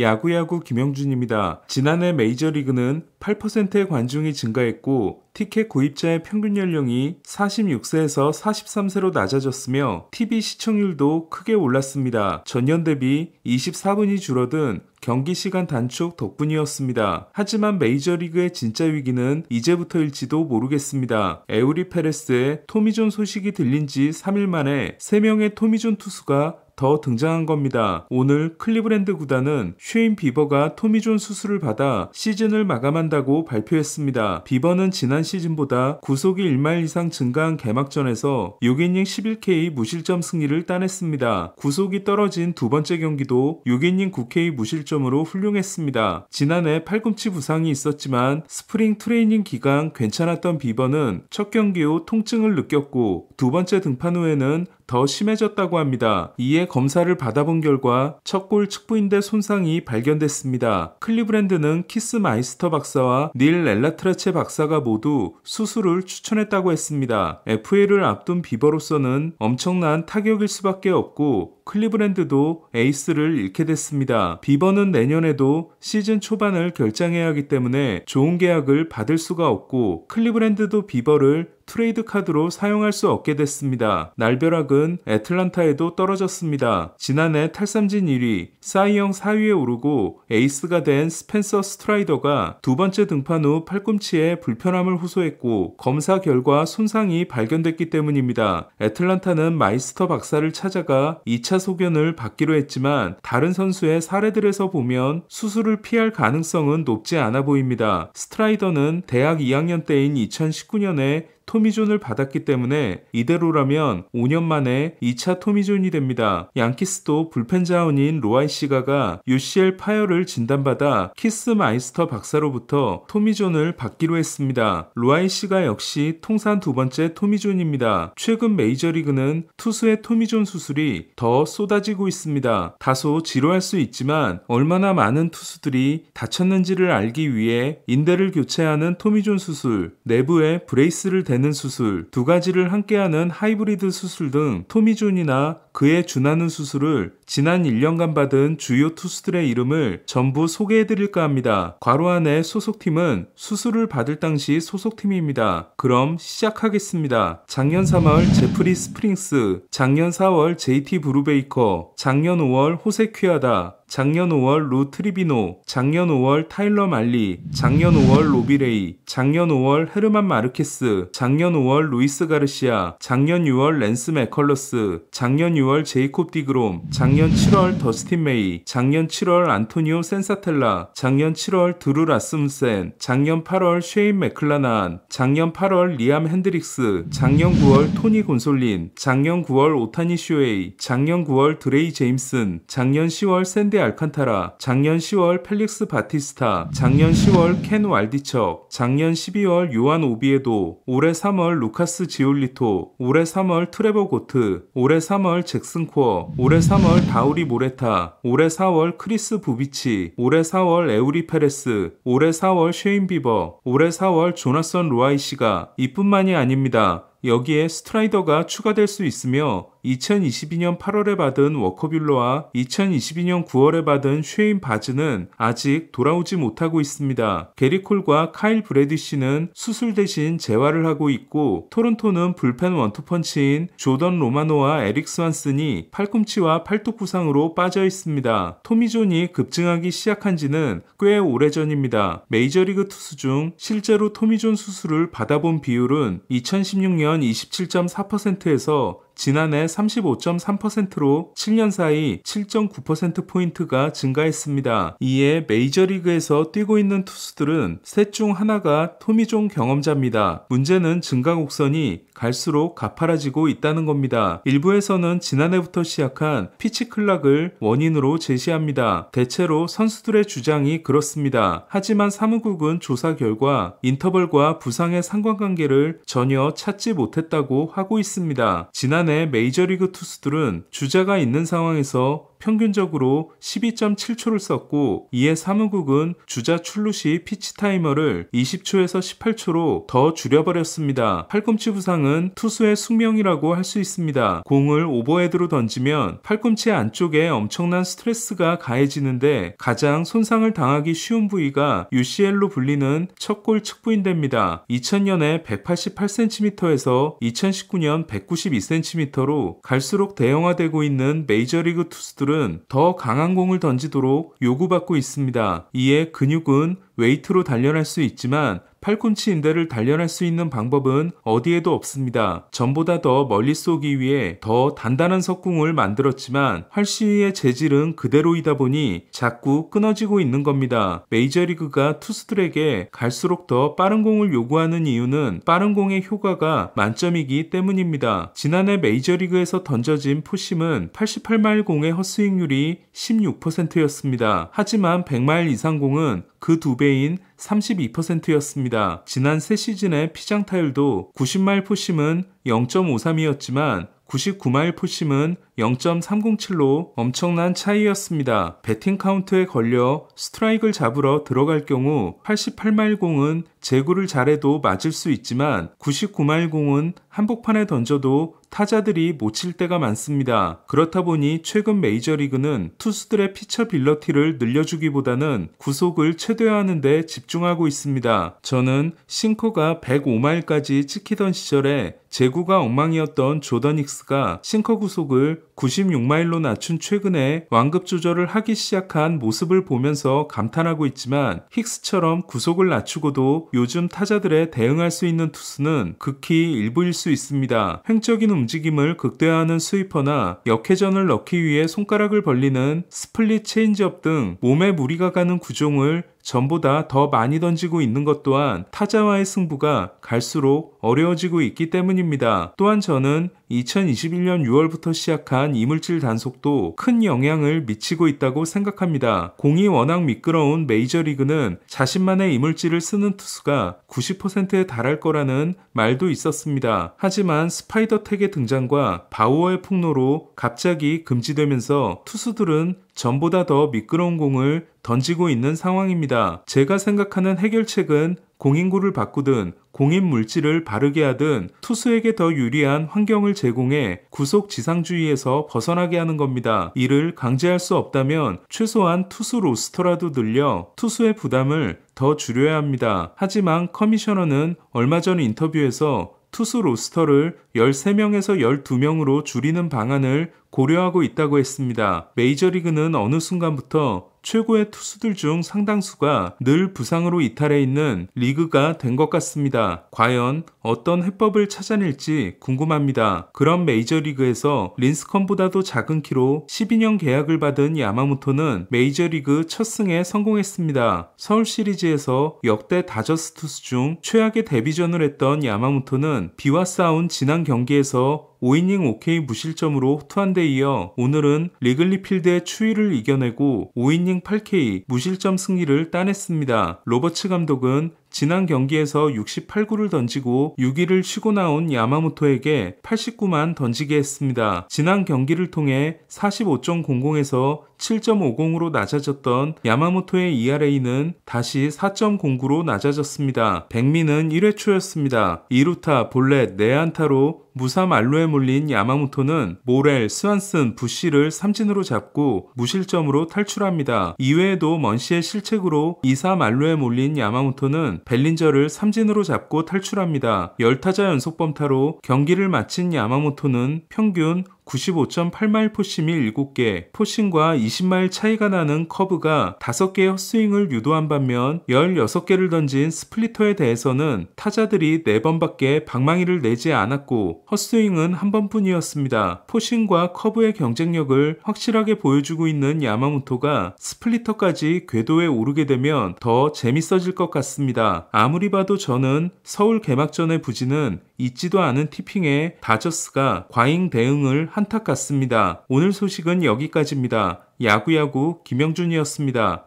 야구야구 김영준입니다. 지난해 메이저리그는 8%의 관중이 증가했고 티켓 구입자의 평균 연령이 46세에서 43세로 낮아졌으며 TV 시청률도 크게 올랐습니다. 전년 대비 24분이 줄어든 경기 시간 단축 덕분이었습니다. 하지만 메이저리그의 진짜 위기는 이제부터일지도 모르겠습니다. 에우리 페레스의 토미존 소식이 들린 지 3일 만에 3명의 토미존 투수가 더 등장한 겁니다. 오늘 클리브랜드 구단은 쉐인 비버가 토미존 수술을 받아 시즌을 마감한다고 발표했습니다. 비버는 지난 시즌보다 구속이 1마일 이상 증가한 개막전에서 6이닝 11K 무실점 승리를 따냈습니다. 구속이 떨어진 두 번째 경기도 6이닝 9K 무실점으로 훌륭했습니다. 지난해 팔꿈치 부상이 있었지만 스프링 트레이닝 기간 괜찮았던 비버는 첫 경기 후 통증을 느꼈고 두 번째 등판 후에는 더 심해졌다고 합니다. 이에 검사를 받아본 결과 척골 측부인대 손상이 발견됐습니다. 클리브랜드는 키스 마이스터 박사와 닐 엘라트라체 박사가 모두 수술을 추천했다고 했습니다. FA를 앞둔 비버로서는 엄청난 타격일 수밖에 없고 클리브랜드도 에이스를 잃게 됐습니다. 비번은 내년에도 시즌 초반을 결정해야 하기 때문에 좋은 계약을 받을 수가 없고 클리브랜드도 비버를 트레이드 카드로 사용할 수 없게 됐습니다. 날벼락은 애틀란타에도 떨어졌습니다. 지난해 탈삼진 1위, 사이영 4위에 오르고 에이스가 된 스펜서 스트라이더가 두 번째 등판 후 팔꿈치에 불편함을 호소했고 검사 결과 손상이 발견됐기 때문입니다. 애틀란타는 마이스터 박사를 찾아가 2차 2차 소견을 받기로 했지만 다른 선수의 사례들에서 보면 수술을 피할 가능성은 높지 않아 보입니다. 스트라이더는 대학 2학년 때인 2019년에 토미존을 받았기 때문에 이대로라면 5년 만에 2차 토미존이 됩니다. 양키스도 불펜 자원인 로아이 시가가 UCL 파열을 진단받아 키스 마이스터 박사로부터 토미존을 받기로 했습니다. 로아이 시가 역시 통산 두 번째 토미존입니다. 최근 메이저리그는 투수의 토미존 수술이 더 쏟아지고 있습니다. 다소 지루할 수 있지만 얼마나 많은 투수들이 다쳤는지를 알기 위해 인대를 교체하는 토미존 수술, 내부에 브레이스를 되는 수술, 두 가지를 함께하는 하이브리드 수술 등 토미존이나 그의 준하는 수술을 지난 1년간 받은 주요 투수들의 이름을 전부 소개해드릴까 합니다. 괄호 안에 소속팀은 수술을 받을 당시 소속팀입니다. 그럼 시작하겠습니다. 작년 3월 제프리 스프링스, 작년 4월 JT 브루베이커, 작년 5월 호세 퀴아다, 작년 5월 루 트리비노, 작년 5월 타일러 말리, 작년 5월 로비레이, 작년 5월 헤르만 마르케스, 작년 5월 루이스 가르시아, 작년 6월 랜스 맥컬러스, 작년 6월 6월 제이콥 디그롬, 작년 7월 더스틴 메이, 작년 7월 안토니오 센사텔라, 작년 7월 드루 라스무센, 작년 8월 쉐인 맥클라난, 작년 8월 리암 핸드릭스, 작년 9월 토니 곤솔린, 작년 9월 오타니 쇼에이, 작년 9월 드레이 제임슨, 작년 10월 샌디 알칸타라, 작년 10월 펠릭스 바티스타, 작년 10월 켄 왈디척, 작년 12월 요한 오비에도, 올해 3월 루카스 지올리토, 올해 3월 트레버 고트, 올해 3월 잭슨코어, 올해 3월 다우리 모레타, 올해 4월 크리스 부비치, 올해 4월 에우리 페레스, 올해 4월 쉐인 비버, 올해 4월 조나선 로아이 씨가 이뿐만이 아닙니다. 여기에 스트라이더가 추가될 수 있으며 2022년 8월에 받은 워커뷸러와 2022년 9월에 받은 쉐인 바즈는 아직 돌아오지 못하고 있습니다. 게리콜과 카일 브레디시는 수술 대신 재활을 하고 있고 토론토는 불펜 원투펀치인 조던 로마노와 에릭 스완슨이 팔꿈치와 팔뚝 부상으로 빠져 있습니다. 토미존이 급증하기 시작한 지는 꽤 오래전입니다. 메이저리그 투수 중 실제로 토미존 수술을 받아본 비율은 2016년 27.4%에서 지난해 35.3%로 7년 사이 7.9%포인트가 증가했습니다. 이에 메이저리그에서 뛰고 있는 투수들은 셋 중 하나가 토미종 경험자입니다. 문제는 증가 곡선이 갈수록 가파라지고 있다는 겁니다. 일부에서는 지난해부터 시작한 피치클락을 원인으로 제시합니다. 대체로 선수들의 주장이 그렇습니다. 하지만 사무국은 조사 결과 인터벌과 부상의 상관관계를 전혀 찾지 못했다고 하고 있습니다. 지난 지난해 메이저리그 투수들은 주자가 있는 상황에서 평균적으로 12.7초를 썼고 이에 사무국은 주자 출루 시 피치 타이머를 20초에서 18초로 더 줄여버렸습니다. 팔꿈치 부상은 투수의 숙명이라고 할 수 있습니다. 공을 오버헤드로 던지면 팔꿈치 안쪽에 엄청난 스트레스가 가해지는데 가장 손상을 당하기 쉬운 부위가 UCL로 불리는 척골 측부인대입니다. 2000년에 188cm에서 2019년 192cm로 갈수록 대형화되고 있는 메이저리그 투수들은 선수은더 강한 공을 던지도록 요구받고 있습니다. 이에 근육은 웨이트로 단련할 수 있지만 팔꿈치 인대를 단련할 수 있는 방법은 어디에도 없습니다. 전보다 더 멀리 쏘기 위해 더 단단한 석궁을 만들었지만 활시위의 재질은 그대로이다 보니 자꾸 끊어지고 있는 겁니다. 메이저리그가 투수들에게 갈수록 더 빠른 공을 요구하는 이유는 빠른 공의 효과가 만점이기 때문입니다. 지난해 메이저리그에서 던져진 푸심은 88마일 공의 헛스윙률이 16%였습니다. 하지만 100마일 이상 공은 그두 배인 32%였습니다. 지난 새 시즌의 피장 타율도 90마일 포심은 0.53이었지만 99마일 포심은 0.307로 엄청난 차이였습니다. 배팅 카운트에 걸려 스트라이크를 잡으러 들어갈 경우 88마일 공은 제구를 잘해도 맞을 수 있지만 99마일 공은 한복판에 던져도 타자들이 못 칠 때가 많습니다. 그렇다 보니 최근 메이저리그는 투수들의 피처 빌러티를 늘려주기보다는 구속을 최대화하는 데 집중하고 있습니다. 저는 싱커가 105마일까지 찍히던 시절에 제구가 엉망이었던 조던 닉스가 싱커 구속을 96마일로 낮춘 최근에 완급 조절을 하기 시작한 모습을 보면서 감탄하고 있지만 힉스처럼 구속을 낮추고도 요즘 타자들에 대응할 수 있는 투수는 극히 일부일 수 있습니다. 횡적인 움직임을 극대화하는 스위퍼나 역회전을 넣기 위해 손가락을 벌리는 스플릿 체인지업 등 몸에 무리가 가는 구종을 전보다 더 많이 던지고 있는 것 또한 타자와의 승부가 갈수록 어려워지고 있기 때문입니다. 또한 저는 2021년 6월부터 시작한 이물질 단속도 큰 영향을 미치고 있다고 생각합니다. 공이 워낙 미끄러운 메이저리그는 자신만의 이물질을 쓰는 투수가 90%에 달할 거라는 말도 있었습니다. 하지만 스파이더택의 등장과 바우어의 폭로로 갑자기 금지되면서 투수들은 전보다 더 미끄러운 공을 던지고 있는 상황입니다. 제가 생각하는 해결책은 공인구를 바꾸든 공인 물질을 바르게 하든 투수에게 더 유리한 환경을 제공해 구속 지상주의에서 벗어나게 하는 겁니다. 이를 강제할 수 없다면 최소한 투수 로스터라도 늘려 투수의 부담을 더 줄여야 합니다. 하지만 커미셔너는 얼마 전 인터뷰에서 투수 로스터를 13명에서 12명으로 줄이는 방안을 고려하고 있다고 했습니다. 메이저리그는 어느 순간부터 최고의 투수들 중 상당수가 늘 부상으로 이탈해 있는 리그가 된 것 같습니다. 과연 어떤 해법을 찾아낼지 궁금합니다. 그럼 메이저리그에서 린스컴보다도 작은 키로 12년 계약을 받은 야마모토는 메이저리그 첫 승에 성공했습니다. 서울 시리즈에서 역대 다저스 투수 중 최악의 데뷔전을 했던 야마모토는 비와 싸운 지난 경기에서 5이닝 5 k 무실점으로 투한데 이어 오늘은 리글리 필드의 추위를 이겨내고 5이닝 8K 무실점 승리를 따냈습니다. 로버츠 감독은 지난 경기에서 68구를 던지고 6위를 쉬고 나온 야마모토에게 89만 던지게 했습니다. 지난 경기를 통해 45.00에서 7.50으로 낮아졌던 야마모토의 ERA는 다시 4.09로 낮아졌습니다. 백미는 1회 초였습니다. 2루타, 볼넷, 네안타로 무사 말루에 몰린 야마모토는 모렐, 스완슨, 부시를 삼진으로 잡고 무실점으로 탈출합니다. 이외에도 먼시의 실책으로 2사 말루에 몰린 야마모토는 벨린저를 삼진으로 잡고 탈출합니다. 열타자 연속 범타로 경기를 마친 야마모토는 평균 95.8마일 포심이 7개, 포심과 20마일 차이가 나는 커브가 5개의 헛스윙을 유도한 반면 16개를 던진 스플리터에 대해서는 타자들이 4번밖에 방망이를 내지 않았고 헛스윙은 한 번뿐이었습니다. 포심과 커브의 경쟁력을 확실하게 보여주고 있는 야마무토가 스플리터까지 궤도에 오르게 되면 더 재밌어질 것 같습니다. 아무리 봐도 저는 서울 개막전의 부진은 잊지도 않은 티핑에 다저스가 과잉 대응을 한타같습니다. 오늘 소식은 여기까지입니다. 야구야구 김영준이었습니다.